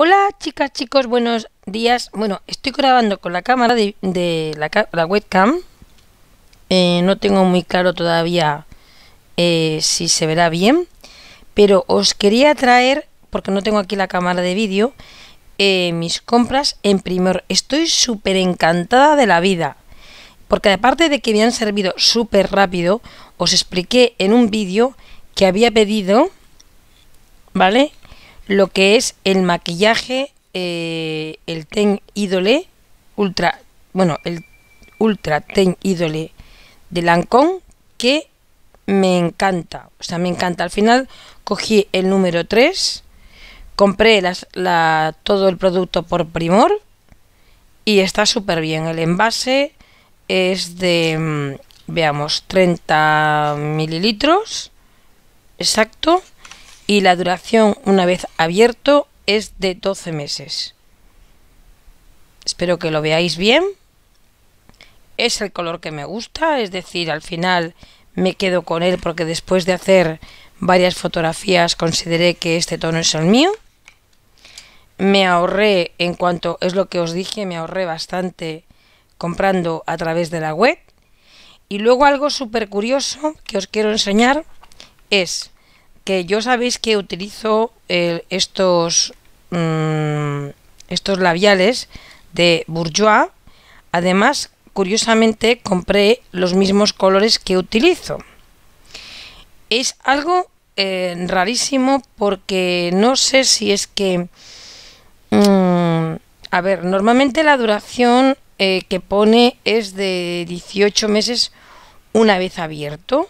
Hola chicas, chicos, buenos días. Bueno, estoy grabando con la cámara de, la, webcam. Eh, no tengo muy claro todavía eh, si se verá bien, pero os quería traer, porque no tengo aquí la cámara de vídeo, eh, mis compras en primer Estoy súper encantada de la vida, porque aparte de que me han servido súper rápido, os expliqué en un vídeo que había pedido, ¿vale? lo que es el maquillaje, eh, el Ten ídole, Ultra, bueno, el Ultra Ten ídole de Lancón, que me encanta, o sea, me encanta. Al final cogí el número 3, compré la, todo el producto por Primor y está súper bien. El envase es de, mm, veamos, 30 mililitros, exacto y la duración una vez abierto es de 12 meses. Espero que lo veáis bien. Es el color que me gusta, es decir, al final me quedo con él porque después de hacer varias fotografías consideré que este tono es el mío. Me ahorré, en cuanto es lo que os dije, me ahorré bastante comprando a través de la web. Y luego algo súper curioso que os quiero enseñar es que yo sabéis que utilizo eh, estos, mm, estos labiales de Bourjois. Además, curiosamente, compré los mismos colores que utilizo. Es algo eh, rarísimo porque no sé si es que... Mm, a ver, normalmente la duración eh, que pone es de 18 meses una vez abierto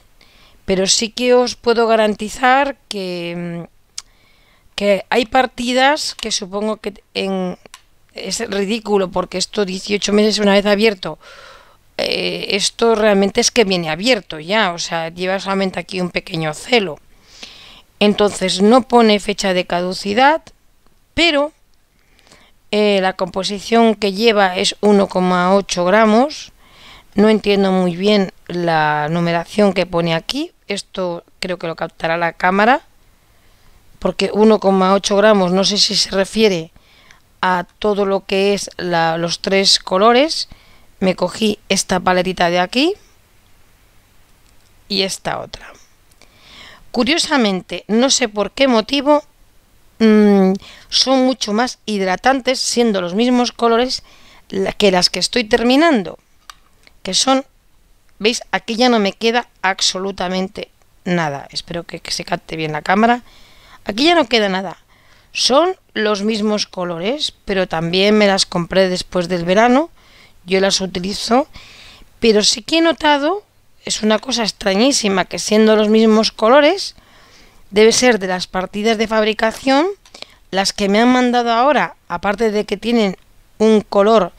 pero sí que os puedo garantizar que, mm, que hay partidas que supongo que en, es ridículo porque esto 18 meses una vez abierto, eh, esto realmente es que viene abierto ya, o sea, lleva solamente aquí un pequeño celo. Entonces no pone fecha de caducidad, pero eh, la composición que lleva es 1,8 gramos. No entiendo muy bien la numeración que pone aquí, esto creo que lo captará la cámara, porque 1,8 gramos, no sé si se refiere a todo lo que es los tres colores. Me cogí esta paletita de aquí y esta otra. Curiosamente, no sé por qué motivo, mm, son mucho más hidratantes, siendo los mismos colores que las que estoy terminando, que son ¿Veis? Aquí ya no me queda absolutamente nada. Espero que, se capte bien la cámara. Aquí ya no queda nada. Son los mismos colores, pero también me las compré después del verano. Yo las utilizo, pero sí que he notado, es una cosa extrañísima, que siendo los mismos colores, debe ser de las partidas de fabricación, las que me han mandado ahora, aparte de que tienen un color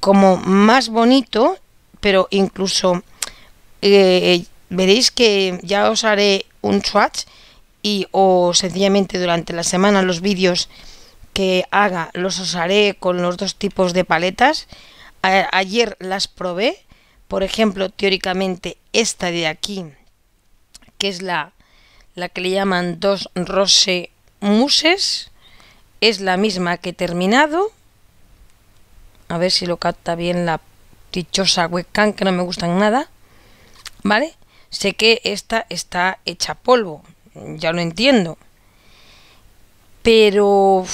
como más bonito, pero incluso eh, veréis que ya os haré un swatch y o sencillamente durante la semana los vídeos que haga los os haré con los dos tipos de paletas. ayer las probé, por ejemplo, teóricamente esta de aquí, que es la, la que le llaman dos rose muses, es la misma que he terminado. A ver si lo capta bien la dichosa webcam que no me gustan nada, ¿vale? Sé que esta está hecha polvo, ya lo entiendo. Pero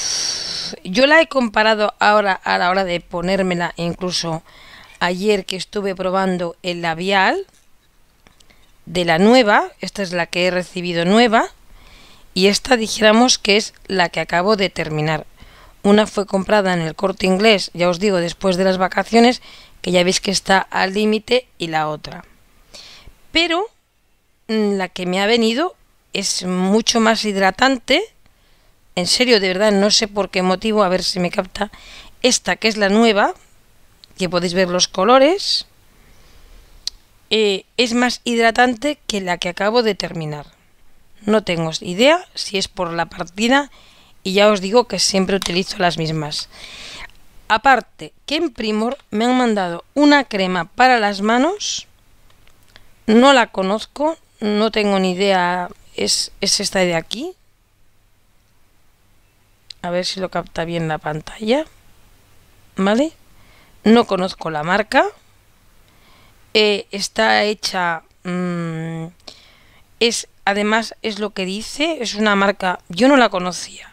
yo la he comparado ahora a la hora de ponérmela, incluso ayer que estuve probando el labial de la nueva, esta es la que he recibido nueva, y esta dijéramos que es la que acabo de terminar. Una fue comprada en el corte inglés, ya os digo, después de las vacaciones, que ya veis que está al límite, y la otra. Pero mm, la que me ha venido es mucho más hidratante. En serio, de verdad, no sé por qué motivo, a ver si me capta. Esta que es la nueva, que podéis ver los colores, eh, es más hidratante que la que acabo de terminar. No tengo idea si es por la partida y ya os digo que siempre utilizo las mismas. Aparte, que en Primor me han mandado una crema para las manos. No la conozco, no tengo ni idea. Es, esta de aquí. A ver si lo capta bien la pantalla. ¿Vale? No conozco la marca. Eh, está hecha... Mm, es además es lo que dice, es una marca, yo no la conocía.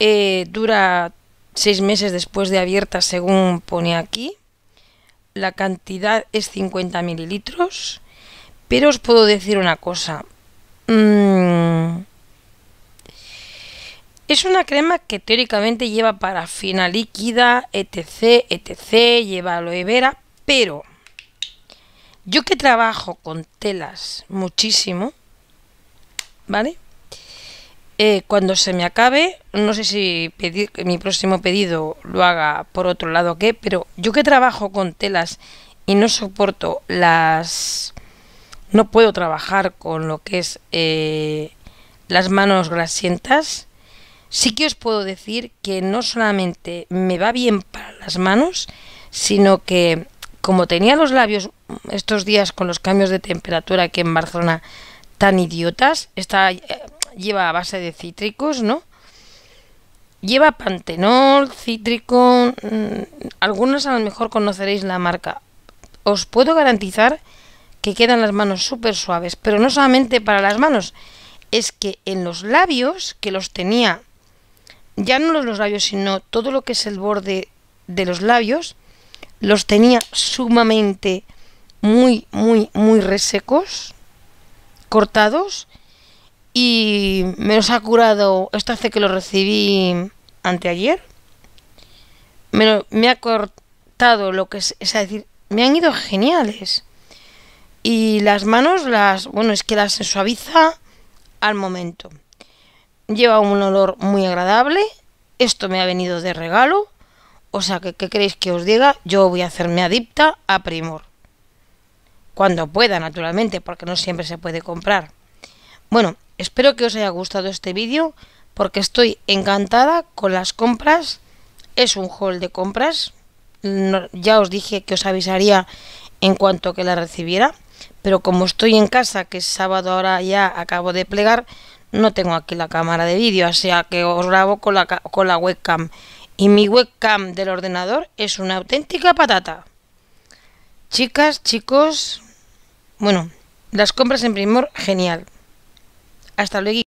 Eh, dura seis meses después de abierta, según pone aquí. La cantidad es 50 mililitros. Pero os puedo decir una cosa. Mm, es una crema que teóricamente lleva parafina líquida, etc, etc, lleva aloe vera, pero yo que trabajo con telas muchísimo, ¿vale? Eh, cuando se me acabe, no sé si pedir, mi próximo pedido lo haga por otro lado que qué, pero yo que trabajo con telas y no soporto las... No puedo trabajar con lo que es eh, las manos grasientas. Sí que os puedo decir que no solamente me va bien para las manos, sino que como tenía los labios estos días con los cambios de temperatura aquí en Barcelona tan idiotas, está lleva a base de cítricos, ¿no? Lleva pantenol, cítrico, Algunos mm, algunas a lo mejor conoceréis la marca. Os puedo garantizar que quedan las manos súper suaves, pero no solamente para las manos, es que en los labios, que los tenía, ya no los labios, sino todo lo que es el borde de los labios, los tenía sumamente muy, muy, muy resecos, cortados, y me los ha curado. Esto hace que lo recibí anteayer. Me, ha cortado lo que es, es decir, me han ido geniales. Y las manos, las, bueno, es que las se suaviza al momento. Lleva un olor muy agradable. Esto me ha venido de regalo. O sea, que ¿qué queréis que os diga? Yo voy a hacerme adicta a Primor. Cuando pueda, naturalmente, porque no siempre se puede comprar. Bueno, espero que os haya gustado este vídeo porque estoy encantada con las compras. Es un haul de compras. ya os dije que os avisaría en cuanto que la recibiera. Pero como estoy en casa, que es sábado ahora ya acabo de plegar, no tengo aquí la cámara de vídeo, así que os grabo con la webcam. Y mi webcam del ordenador es una auténtica patata. Chicas, chicos, bueno, las compras en Primor, genial. hasta lo